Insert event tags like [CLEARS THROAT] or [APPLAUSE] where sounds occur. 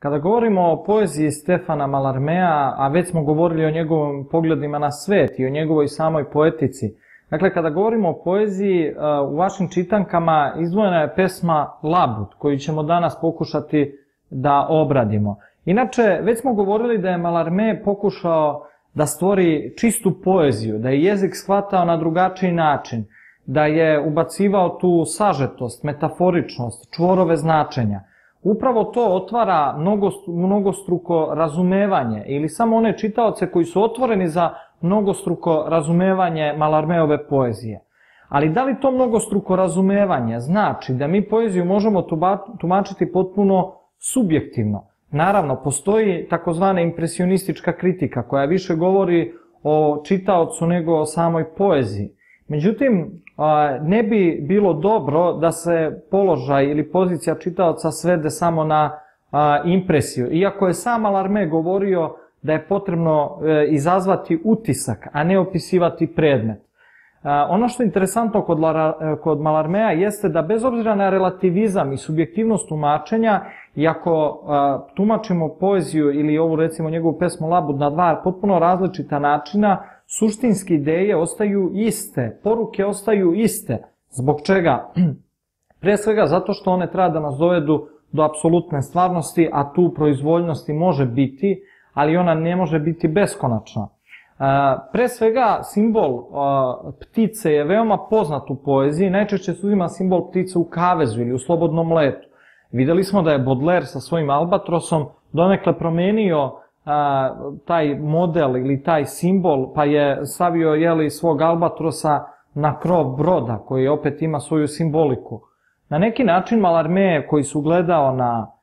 Kada govorimo o poeziji Stefana Malarmea, a već smo govorili o njegovim pogledima na svet i o njegovoj samoj poetici, dakle kada govorimo o poeziji e, u vašim čitankama izdvojena je pesma Labut koju ćemo danas pokušati da obradimo. Inače, već smo govorili da je Malarme pokušao da stvori čistu poeziju, da je jezik shvatao na drugačiji način, da je ubacivao tu sažetost, metaforičnost, čvorove značenja. Upravo to otvara mnogo, mnogostruko razumevanje ili samo one čitaoce koji su otvoreni za mnogostruko razumevanje Malarmeove poezije. Ali da li to mnogostruko razumevanje znači da mi poeziju možemo tumačiti potpuno subjektivno? Naravno, postoji takozvana impresionistička kritika koja više govori o čitaocu nego o samoj poeziji. Međutim, ne bi bilo dobro da se položaj ili pozicija čitaoca svede samo na impresiju. Iako je sam Alarme govorio da je potrebno e, izazvati utisak, a ne opisivati predmet. Ono što je interesantno kod, e, kod Malarmea jeste da bez obzira na relativizam i subjektivnost tumačenja, i ako tumačimo poeziju ili ovu recimo njegovu pesmu Labud na dva potpuno različita načina, suštinske ideje ostaju iste, poruke ostaju iste. Zbog čega? [CLEARS THROAT] Pre svega zato što one treba da nas dovedu do apsolutne stvarnosti, a tu proizvoljnosti može biti, ali ona ne može biti beskonačna. E, pre svega, simbol e, ptice je veoma poznat u poeziji, najčešće se uzima simbol ptice u kavezu ili u slobodnom letu. Videli smo da je Baudelaire sa svojim albatrosom donekle promenio a, taj model ili taj simbol, pa je stavio jeli, svog albatrosa na krov broda, koji opet ima svoju simboliku. Na neki način Malarme, koji su gledao na